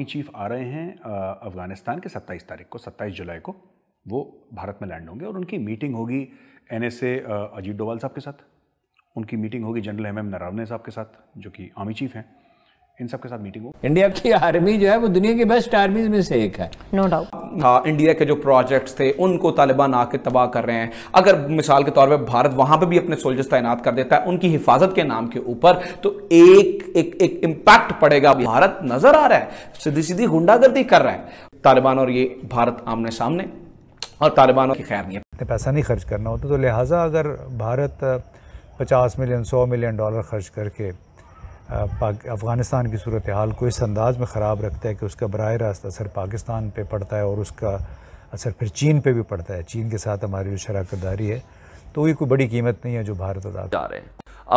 army chief आ रहे हैं अफ़गानिस्तान के 27 तारीख को 27 जुलाई को वो भारत में लैंड होंगे और उनकी मीटिंग होगी एन एस अजीत डोवाल साहब के साथ उनकी मीटिंग होगी जनरल एम एम नरावने साहब के साथ जो कि आर्मी चीफ हैं इन सब के साथ मीटिंग होगी इंडिया की आर्मी जो है वो दुनिया की बेस्ट आर्मी में से एक है नो no डाउट इंडिया के जो प्रोजेक्ट्स थे उनको तालिबान आके तबाह कर रहे हैं अगर मिसाल के तौर पर भारत वहां पर भी अपने सोल्जर्स तैनात कर देता है उनकी हिफाजत के नाम के ऊपर तो एक एक एक इम्पैक्ट पड़ेगा भारत नजर आ रहा है सीधी सीधी गुंडागर्दी कर रहा है तालिबान और ये भारत आमने सामने और तालिबान की खैर नहीं है पैसा नहीं खर्च करना होता तो लिहाजा अगर भारत 50 मिलियन 100 मिलियन डॉलर खर्च करके अफ़गानिस्तान की सूरत हाल को इस अंदाज़ में ख़राब रखता है कि उसका बरह रास्त असर पाकिस्तान पर पड़ता है और उसका असर फिर चीन पर भी पड़ता है चीन के साथ हमारी जो शराकतदारी दारी है तो ये कोई बड़ी कीमत नहीं है जो भारत अदा जा रहे हैं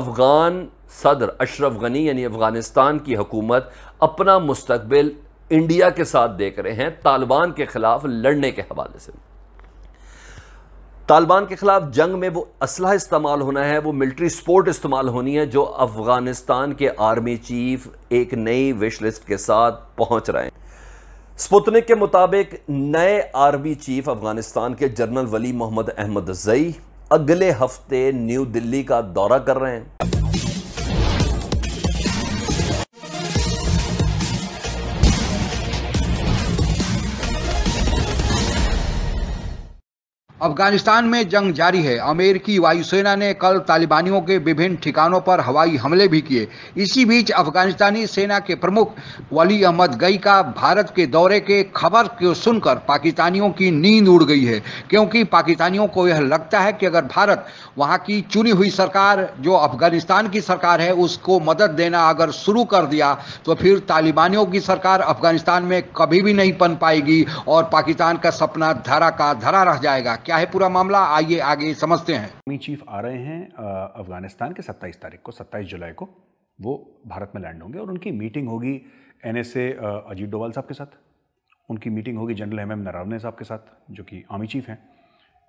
अफ़गान सदर अशरफ गनी यानी अफ़गानिस्तान की हुकूमत अपना मुस्तबिल इंडिया के साथ देख रहे हैं तालिबान के ख़िलाफ़ लड़ने के हवाले से तालिबान के खिलाफ जंग में वो असलह इस्तेमाल होना है वो मिलिट्री सपोर्ट इस्तेमाल होनी है जो अफगानिस्तान के आर्मी चीफ एक नई विश लिस्ट के साथ पहुंच रहे हैं स्पुतनिक के मुताबिक नए आर्मी चीफ अफगानिस्तान के जनरल वली मोहम्मद अहमद जई अगले हफ्ते न्यू दिल्ली का दौरा कर रहे हैं अफगानिस्तान में जंग जारी है अमेरिकी वायुसेना ने कल तालिबानियों के विभिन्न ठिकानों पर हवाई हमले भी किए इसी बीच अफगानिस्तानी सेना के प्रमुख वली अहमद गई का भारत के दौरे के खबर को सुनकर पाकिस्तानियों की नींद उड़ गई है क्योंकि पाकिस्तानियों को यह लगता है कि अगर भारत वहाँ की चुनी हुई सरकार जो अफगानिस्तान की सरकार है उसको मदद देना अगर शुरू कर दिया तो फिर तालिबानियों की सरकार अफगानिस्तान में कभी भी नहीं बन पाएगी और पाकिस्तान का सपना धरा का धरा रह जाएगा क्या है पूरा मामला आइए आगे समझते हैं आर्मी चीफ आ रहे हैं अफगानिस्तान के 27 तारीख को 27 जुलाई को वो भारत में लैंड होंगे और उनकी मीटिंग होगी एन एस अजीत डोवाल साहब के साथ उनकी मीटिंग होगी जनरल एम एम नरावने साहब के साथ जो कि आर्मी चीफ हैं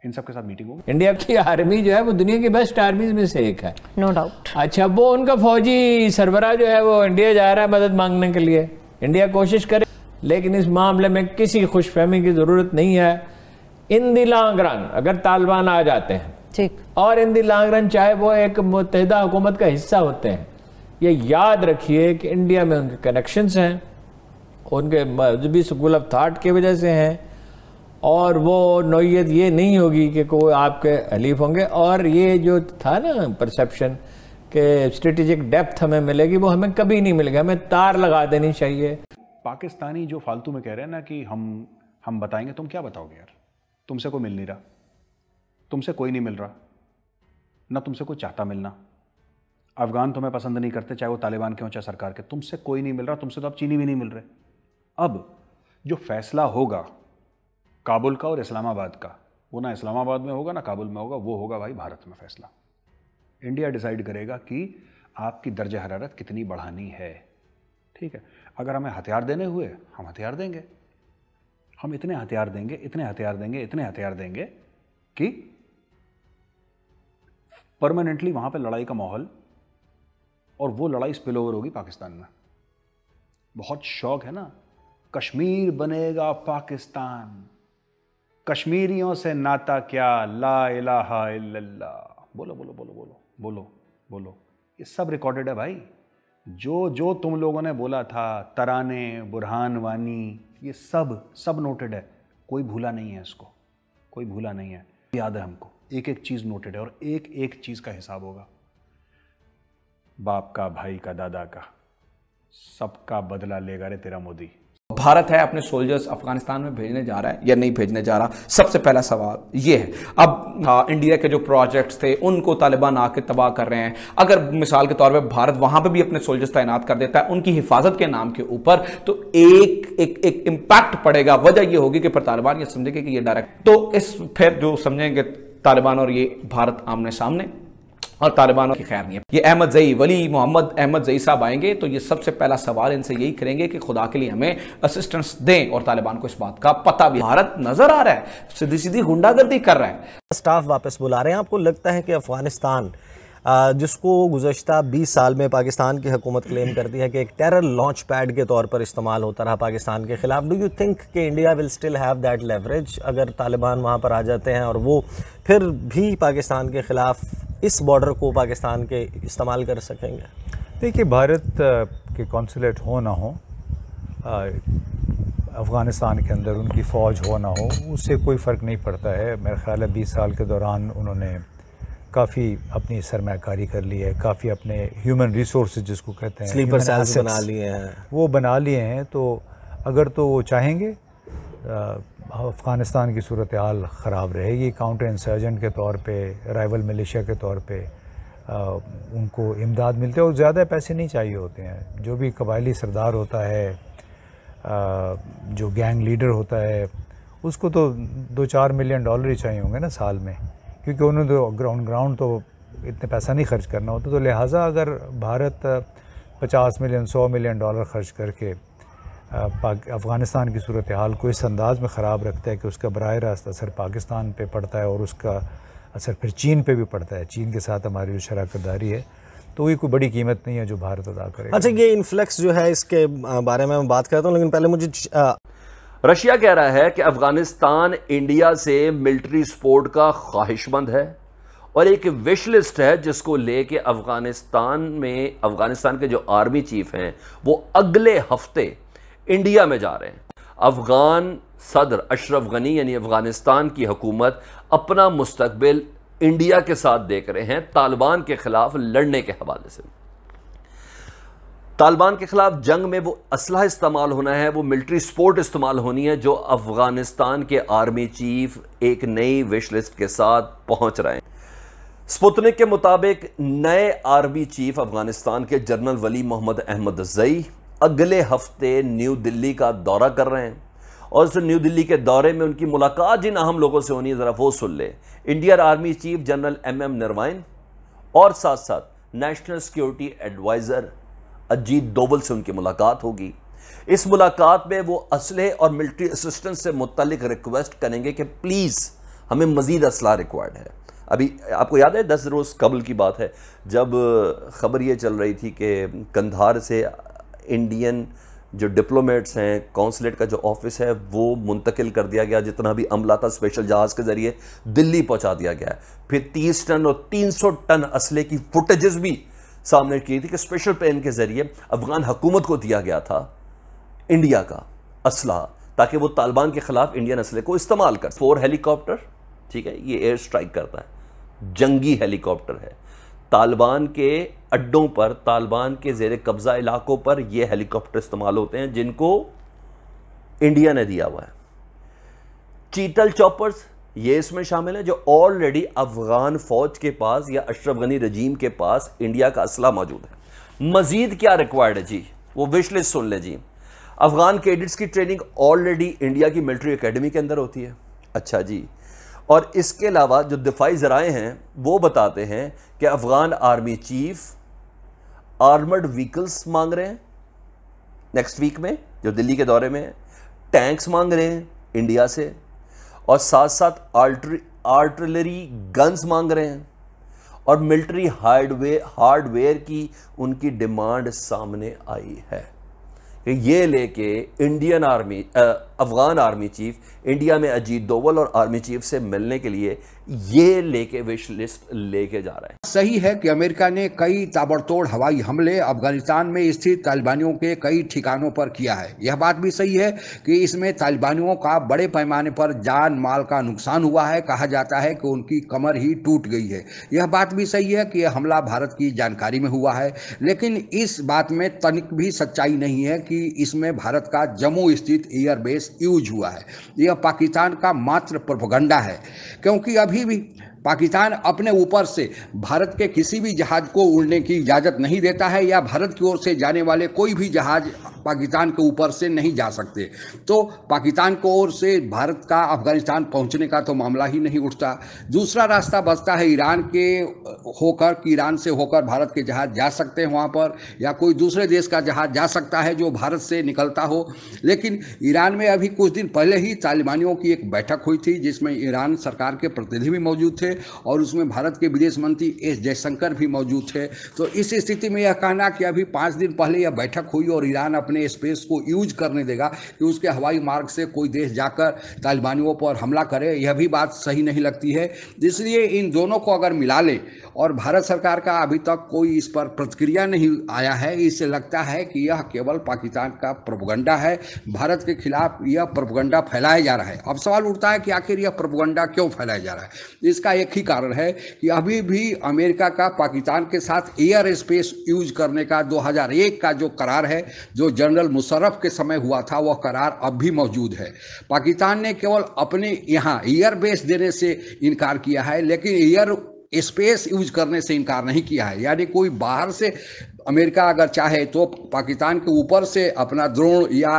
इन सब के साथ मीटिंग होगी इंडिया की आर्मी जो है वो दुनिया की बेस्ट आर्मी में से एक है नो no डाउट अच्छा वो उनका फौजी सरबरा जो है वो इंडिया जा रहा है मदद मांगने के लिए इंडिया कोशिश करे लेकिन इस मामले में किसी खुशफहमी की ज़रूरत नहीं है इन दी लॉन्ग रन अगर तालिबान आ जाते हैं ठीक और इन दी लॉन्ग रन चाहे वो एक मुतहदा हुकूमत का हिस्सा होते हैं ये याद रखिए कि इंडिया में उनके कनेक्शन हैं उनके मजहबी स्कूल ऑफ थाट की वजह से हैं और वो नोयत ये नहीं होगी कि कोई आपके हलीफ होंगे और ये जो था ना परसेप्शन के स्ट्रेटेजिक डेप्थ हमें मिलेगी वो हमें कभी नहीं मिलेगी हमें तार लगा देनी चाहिए पाकिस्तानी जो फालतू में कह रहे हैं ना कि हम हम बताएंगे तुम क्या बताओगे यार तुमसे कोई मिल नहीं रहा तुमसे कोई नहीं मिल रहा ना तुमसे कोई चाहता मिलना अफ़गान तुम्हें पसंद नहीं करते चाहे वो तालिबान के हों चाहे सरकार के तुमसे कोई नहीं मिल रहा तुमसे तो अब चीनी भी नहीं मिल रहे अब जो फैसला होगा काबुल का और इस्लामाबाद का वो ना इस्लामाबाद में होगा ना काबुल में होगा वो होगा भाई भारत में फैसला इंडिया डिसाइड करेगा कि आपकी दर्ज हरारत कितनी बढ़ानी है ठीक है अगर हमें हथियार देने हुए हम हथियार देंगे हम इतने हथियार देंगे इतने हथियार देंगे इतने हथियार देंगे कि परमानेंटली वहाँ पे लड़ाई का माहौल और वो लड़ाई स्पिल ओवर होगी पाकिस्तान में बहुत शौक है ना कश्मीर बनेगा पाकिस्तान कश्मीरियों से नाता क्या ला इलाहा इल्लल्लाह बोलो बोलो बोलो बोलो बोलो बोलो ये सब रिकॉर्डेड है भाई जो जो तुम लोगों ने बोला था तराने बुरहान वानी ये सब सब नोटेड है कोई भूला नहीं है इसको कोई भूला नहीं है याद है हमको एक एक चीज़ नोटेड है और एक एक चीज़ का हिसाब होगा बाप का भाई का दादा का सबका बदला लेगा रे तेरा मोदी भारत है अपने सोल्जर्स अफगानिस्तान में भेजने जा रहा है या नहीं भेजने जा रहा सबसे पहला सवाल ये है अब आ, इंडिया के जो प्रोजेक्ट्स थे उनको तालिबान आके तबाह कर रहे हैं अगर मिसाल के तौर पे भारत वहां पे भी अपने सोल्जर्स तैनात कर देता है उनकी हिफाजत के नाम के ऊपर तो एक एक एक इम्पैक्ट पड़ेगा वजह यह होगी कि पर तालिबान ये समझेगा कि ये डायरेक्ट तो इस फिर जो समझेंगे तालिबान और ये भारत आमने सामने और तालिबानों की खैर नहीं है ये अहमद जई वली मोहम्मद अहमद जई साहब आएंगे तो ये सबसे पहला सवाल इनसे यही करेंगे कि खुदा के लिए हमें असिस्टेंस दें और तालिबान को इस बात का पता भी भारत नजर आ रहा है सीधी सीधी गुंडागर्दी कर रहा है स्टाफ वापस बुला रहे हैं आपको लगता है कि अफगानिस्तान जिसको गुजशत 20 साल में पाकिस्तान की हुकूमत क्लेम करती है कि एक टेरर लॉन्च पैड के तौर पर इस्तेमाल होता रहा पाकिस्तान के खिलाफ डू यू थिंक कि India will still have that leverage अगर तालिबान वहाँ पर आ जाते हैं और वो फिर भी पाकिस्तान के ख़िलाफ़ इस बॉर्डर को पाकिस्तान के इस्तेमाल कर सकेंगे देखिए भारत के कौंसुलेट हो ना हो अफ़गानिस्तान के अंदर उनकी फ़ौज हो ना हो उससे कोई फ़र्क नहीं पड़ता है मेरा ख्याल है बीस साल के दौरान उन्होंने काफ़ी अपनी सरमाकारी कर ली है काफ़ी अपने ह्यूमन रिसोर्स जिसको कहते हैं स्लीपर सेल्स बना लिए हैं वो बना लिए हैं तो अगर तो वो चाहेंगे अफ़गानिस्तान की सूरत हाल ख़राब रहेगी काउंटर इंसर्जेंट के तौर पे राइवल मलेशिया के तौर पे आ, उनको इमदाद मिलते हैं और ज़्यादा पैसे नहीं चाहिए होते हैं जो भी कबायली सरदार होता है आ, जो गैंग लीडर होता है उसको तो दो चार मिलियन डॉलर ही चाहिए होंगे ना साल में क्योंकि उन्हें तो ग्राउंड ग्राउंड तो इतने पैसा नहीं खर्च करना होता तो लिहाजा अगर भारत 50 मिलियन 100 मिलियन डॉलर खर्च करके अफ़गानिस्तान की सूरत हाल को इस अंदाज़ में ख़राब रखता है कि उसका बर रास्त असर पाकिस्तान पर पड़ता है और उसका असर फिर चीन पर भी पड़ता है चीन के साथ हमारी जो शराकतदारी है तो ये कोई बड़ी कीमत नहीं है जो भारत अदा करे अच्छा ये इन्फ्लेक्स जो है इसके बारे में मैं बात करता हूँ लेकिन पहले मुझे रशिया कह रहा है कि अफगानिस्तान इंडिया से मिलिट्री सपोर्ट का ख्वाहिशमंद है और एक विश लिस्ट है जिसको लेके अफगानिस्तान में अफगानिस्तान के जो आर्मी चीफ हैं वो अगले हफ्ते इंडिया में जा रहे हैं अफगान सदर अशरफ गनी यानी अफगानिस्तान की हुकूमत अपना मुस्तबिल इंडिया के साथ देख रहे हैं तालिबान के ख़िलाफ़ लड़ने के हवाले से तालिबान के खिलाफ जंग में वो असलह इस्तेमाल होना है वो मिलिट्री सपोर्ट इस्तेमाल होनी है जो अफगानिस्तान के आर्मी चीफ एक नई विश लिस्ट के साथ पहुंच रहे हैं स्पुतनिक के मुताबिक नए आर्मी चीफ अफगानिस्तान के जनरल वली मोहम्मद अहमद जई अगले हफ्ते न्यू दिल्ली का दौरा कर रहे हैं और उस न्यू दिल्ली के दौरे में उनकी मुलाकात जिन अहम लोगों से होनी है ज़रा वो सुन लें Indian army chief general M M Naravane और साथ साथ national security adviser Ajit Doval से उनकी मुलाकात होगी इस मुलाकात में वो असले और मिलिट्री असिस्टेंस से मुतलिक रिक्वेस्ट करेंगे कि प्लीज़ हमें मज़ीद असलाह रिक्वायर्ड है अभी आपको याद है दस रोज़ कबल की बात है जब खबर ये चल रही थी कि कंधार से इंडियन जो डिप्लोमेट्स हैं कौंसलेट का जो ऑफिस है वो मुंतकिल कर दिया गया जितना भी अमला था स्पेशल जहाज़ के ज़रिए दिल्ली पहुंचा दिया गया फिर 30 टन और 300 टन असले की फुटेजेस भी सामने की थी कि स्पेशल पेन के ज़रिए अफ़गान हुकूमत को दिया गया था इंडिया का असला ताकि वो तालिबान के ख़िलाफ़ इंडियन असले को इस्तेमाल कर फोर हेलीकॉप्टर ठीक है ये एयर स्ट्राइक करता है जंगी हेलीकॉप्टर है तालिबान के अड्डों पर तालिबान के जेर कब्ज़ा इलाकों पर ये हेलीकॉप्टर इस्तेमाल होते हैं जिनको इंडिया ने दिया हुआ है चीतल चॉपर्स ये इसमें शामिल है जो ऑलरेडी अफगान फौज के पास या अशरफ गनी रजीम के पास इंडिया का असला मौजूद है मजीद क्या रिक्वायर्ड है जी वो विश लिस्ट सुन ले जी अफगान कैडिट्स की ट्रेनिंग ऑलरेडी इंडिया की मिलिट्री अकेडमी के अंदर होती है अच्छा जी और इसके अलावा जो दिफाई ज़राए हैं वो बताते हैं कि Afghan army chief armoured vehicles मांग रहे हैं नेक्स्ट वीक में जो दिल्ली के दौरे में टैंक्स मांग रहे हैं इंडिया से और साथ साथ आर्टिलरी गन्स मांग रहे हैं और मिलिट्री हार्डवेयर हार्डवेयर की उनकी डिमांड सामने आई है ये लेके Indian army Afghan army chief India में अजीत दोवल और आर्मी चीफ से मिलने के लिए ये लेके विश लिस्ट लेके जा रहा है सही है कि अमेरिका ने कई ताबड़तोड़ हवाई हमले अफगानिस्तान में स्थित तालिबानियों के कई ठिकानों पर किया है यह बात भी सही है कि इसमें तालिबानियों का बड़े पैमाने पर जान माल का नुकसान हुआ है कहा जाता है कि उनकी कमर ही टूट गई है यह बात भी सही है कि यह हमला भारत की जानकारी में हुआ है लेकिन इस बात में तनिक भी सच्चाई नहीं है कि इसमें भारत का जम्मू स्थित एयरबेस यूज हुआ है यह पाकिस्तान का मात्र प्रभगंडा है क्योंकि अब कभी भी पाकिस्तान अपने ऊपर से भारत के किसी भी जहाज को उड़ने की इजाज़त नहीं देता है या भारत की ओर से जाने वाले कोई भी जहाज पाकिस्तान के ऊपर से नहीं जा सकते तो पाकिस्तान को ओर से भारत का अफगानिस्तान पहुंचने का तो मामला ही नहीं उठता दूसरा रास्ता बचता है ईरान के होकर कि ईरान से होकर भारत के जहाज़ जा सकते हैं वहाँ पर या कोई दूसरे देश का जहाज़ जा सकता है जो भारत से निकलता हो लेकिन ईरान में अभी कुछ दिन पहले ही तालिबानियों की एक बैठक हुई थी जिसमें ईरान सरकार के प्रतिनिधि भी मौजूद थे और उसमें भारत के विदेश मंत्री एस जयशंकर भी मौजूद थे तो इस स्थिति में यह कहना कि अभी पाँच दिन पहले यह बैठक हुई और ईरान अपने स्पेस को यूज करने देगा कि उसके हवाई मार्ग से कोई देश जाकर तालिबानियों पर हमला करे यह भी बात सही नहीं लगती है इसलिए इन दोनों को अगर मिला लें और भारत सरकार का अभी तक कोई इस पर प्रतिक्रिया नहीं आया है इससे लगता है कि यह केवल पाकिस्तान का प्रोपगंडा है भारत के खिलाफ यह प्रोपगंडा फैलाया जा रहा है अब सवाल उठता है कि आखिर यह प्रोपगंडा क्यों फैलाया जा रहा है इसका एक ही कारण है कि अभी भी अमेरिका का पाकिस्तान के साथ एयर स्पेस यूज करने का 2001 का जो करार है जो जनरल मुशर्रफ के समय हुआ था वह करार अब भी मौजूद है पाकिस्तान ने केवल अपने यहाँ एयर बेस देने से इनकार किया है लेकिन एयर स्पेस यूज करने से इनकार नहीं किया है यानी कोई बाहर से अमेरिका अगर चाहे तो पाकिस्तान के ऊपर से अपना द्रोण या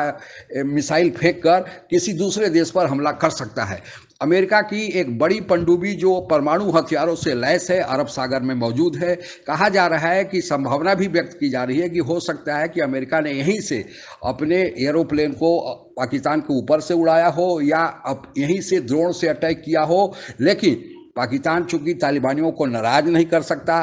मिसाइल फेंक कर किसी दूसरे देश पर हमला कर सकता है अमेरिका की एक बड़ी पंडुबी जो परमाणु हथियारों से लैस है अरब सागर में मौजूद है कहा जा रहा है कि संभावना भी व्यक्त की जा रही है कि हो सकता है कि अमेरिका ने यहीं से अपने एरोप्लेन को पाकिस्तान के ऊपर से उड़ाया हो या यहीं से द्रोण से अटैक किया हो लेकिन पाकिस्तान चूंकि तालिबानियों को नाराज नहीं कर सकता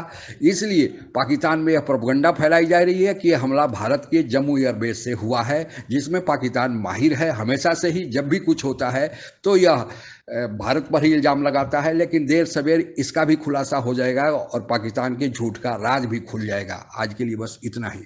इसलिए पाकिस्तान में यह प्रोपगंडा फैलाई जा रही है कि यह हमला भारत के जम्मू एयरबेस से हुआ है जिसमें पाकिस्तान माहिर है हमेशा से ही जब भी कुछ होता है तो यह भारत पर ही इल्ज़ाम लगाता है लेकिन देर सवेर इसका भी खुलासा हो जाएगा और पाकिस्तान के झूठ का राज भी खुल जाएगा आज के लिए बस इतना ही